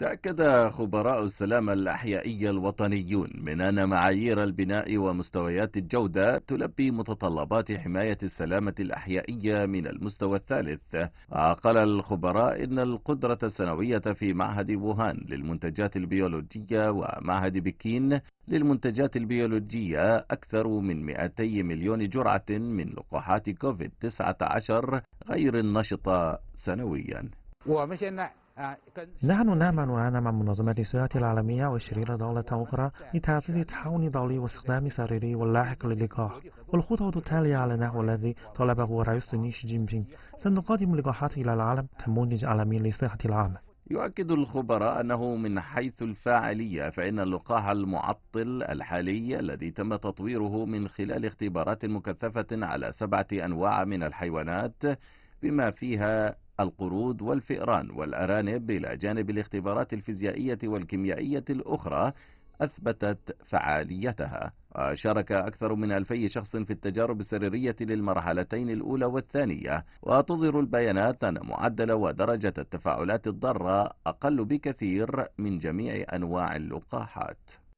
تأكد خبراء السلامة الأحيائية الوطنيون من أن معايير البناء ومستويات الجودة تلبي متطلبات حماية السلامة الأحيائية من المستوى الثالث قال الخبراء إن القدرة السنوية في معهد ووهان للمنتجات البيولوجية ومعهد بكين للمنتجات البيولوجية أكثر من 200 مليون جرعة من لقاحات كوفيد-19 غير النشطة سنويا ومش إن نحن نعمل الآن مع منظمة الصحة العالمية وشريرة دولة أخرى لتعزيز التعاون الدولي واستخدام سريري واللاحق للقاح والخطوة التالية على النحو الذي طلبه رئيس نيش جين بينغ سنقدم اللقاحات إلى العالم كمنتج عالمي للصحة العامة يؤكد الخبراء أنه من حيث الفاعلية فإن اللقاح المعطل الحالي الذي تم تطويره من خلال اختبارات مكثفة على سبعة أنواع من الحيوانات بما فيها القرود والفئران والأرانب إلى جانب الاختبارات الفيزيائية والكيميائية الأخرى أثبتت فعاليتها شارك أكثر من ألفي شخص في التجارب السريرية للمرحلتين الأولى والثانية وتظهر البيانات أن معدل ودرجة التفاعلات الضارة أقل بكثير من جميع أنواع اللقاحات